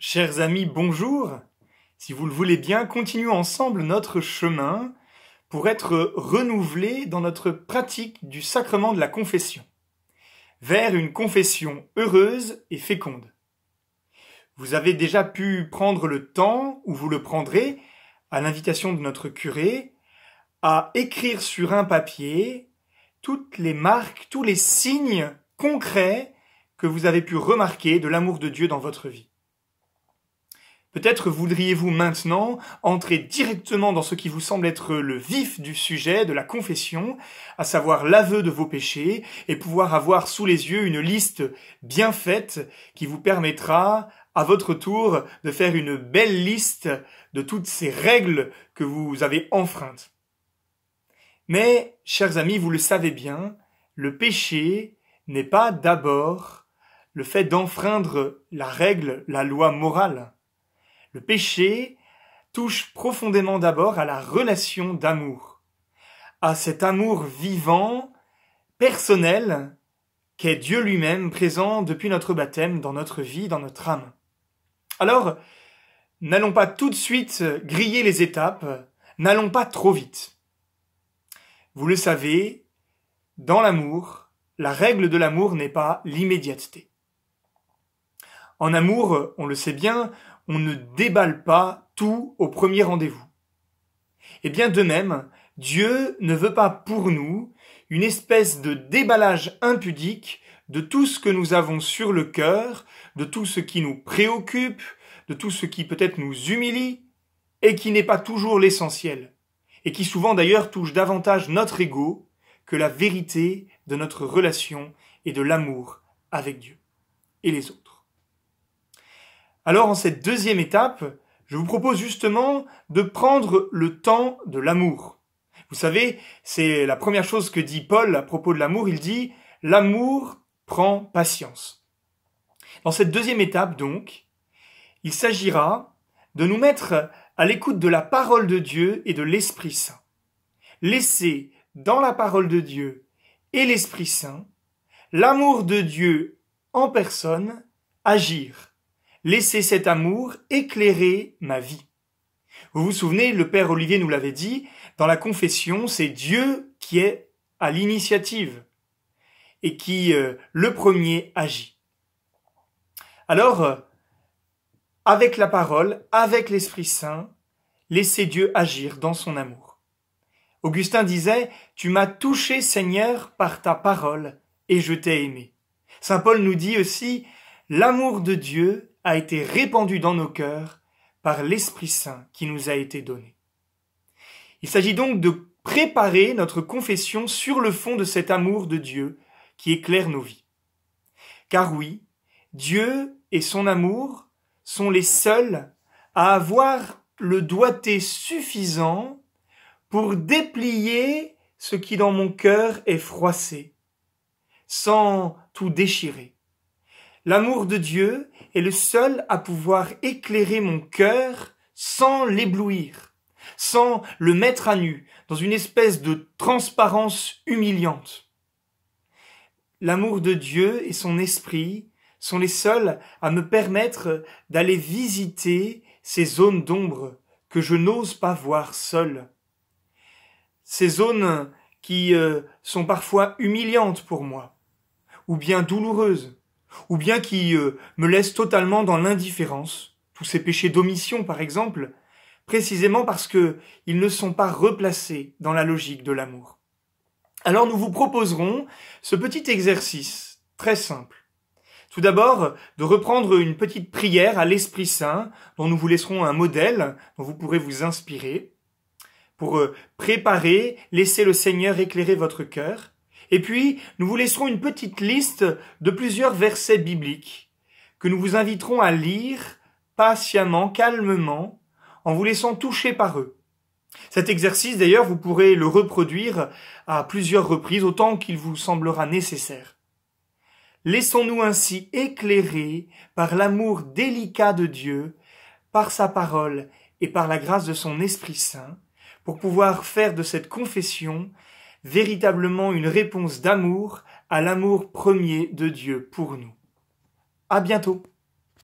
Chers amis, bonjour. Si vous le voulez bien, continuons ensemble notre chemin pour être renouvelés dans notre pratique du sacrement de la confession, vers une confession heureuse et féconde. Vous avez déjà pu prendre le temps, ou vous le prendrez, à l'invitation de notre curé, à écrire sur un papier toutes les marques, tous les signes concrets que vous avez pu remarquer de l'amour de Dieu dans votre vie. Peut-être voudriez-vous maintenant entrer directement dans ce qui vous semble être le vif du sujet de la confession, à savoir l'aveu de vos péchés, et pouvoir avoir sous les yeux une liste bien faite qui vous permettra, à votre tour, de faire une belle liste de toutes ces règles que vous avez enfreintes. Mais, chers amis, vous le savez bien, le péché n'est pas d'abord le fait d'enfreindre la règle, la loi morale. Le péché touche profondément d'abord à la relation d'amour, à cet amour vivant, personnel, qu'est Dieu lui-même présent depuis notre baptême dans notre vie, dans notre âme. Alors, n'allons pas tout de suite griller les étapes, n'allons pas trop vite. Vous le savez, dans l'amour, la règle de l'amour n'est pas l'immédiateté. En amour, on le sait bien, on ne déballe pas tout au premier rendez-vous. Eh bien de même, Dieu ne veut pas pour nous une espèce de déballage impudique de tout ce que nous avons sur le cœur, de tout ce qui nous préoccupe, de tout ce qui peut-être nous humilie, et qui n'est pas toujours l'essentiel, et qui souvent d'ailleurs touche davantage notre ego que la vérité de notre relation et de l'amour avec Dieu et les autres. Alors en cette deuxième étape, je vous propose justement de prendre le temps de l'amour. Vous savez, c'est la première chose que dit Paul à propos de l'amour, il dit ⁇ L'amour prend patience ⁇ Dans cette deuxième étape, donc, il s'agira de nous mettre à l'écoute de la parole de Dieu et de l'Esprit Saint. Laisser dans la parole de Dieu et l'Esprit Saint l'amour de Dieu en personne agir Laissez cet amour éclairer ma vie. Vous vous souvenez, le Père Olivier nous l'avait dit, dans la confession, c'est Dieu qui est à l'initiative et qui euh, le premier agit. Alors, euh, avec la parole, avec l'Esprit Saint, laissez Dieu agir dans son amour. Augustin disait, Tu m'as touché Seigneur par ta parole, et je t'ai aimé. Saint Paul nous dit aussi, L'amour de Dieu a été répandu dans nos cœurs par l'Esprit Saint qui nous a été donné. Il s'agit donc de préparer notre confession sur le fond de cet amour de Dieu qui éclaire nos vies. Car oui, Dieu et son amour sont les seuls à avoir le doigté suffisant pour déplier ce qui dans mon cœur est froissé, sans tout déchirer. L'amour de Dieu est le seul à pouvoir éclairer mon cœur sans l'éblouir, sans le mettre à nu, dans une espèce de transparence humiliante. L'amour de Dieu et son esprit sont les seuls à me permettre d'aller visiter ces zones d'ombre que je n'ose pas voir seul. Ces zones qui euh, sont parfois humiliantes pour moi, ou bien douloureuses, ou bien qui euh, me laissent totalement dans l'indifférence, tous ces péchés d'omission par exemple, précisément parce que ils ne sont pas replacés dans la logique de l'amour. Alors nous vous proposerons ce petit exercice très simple. Tout d'abord, de reprendre une petite prière à l'Esprit Saint, dont nous vous laisserons un modèle, dont vous pourrez vous inspirer, pour euh, préparer, laisser le Seigneur éclairer votre cœur, et puis, nous vous laisserons une petite liste de plusieurs versets bibliques que nous vous inviterons à lire patiemment, calmement, en vous laissant toucher par eux. Cet exercice, d'ailleurs, vous pourrez le reproduire à plusieurs reprises, autant qu'il vous semblera nécessaire. Laissons-nous ainsi éclairer par l'amour délicat de Dieu, par sa parole et par la grâce de son Esprit Saint, pour pouvoir faire de cette confession véritablement une réponse d'amour à l'amour premier de Dieu pour nous. À bientôt!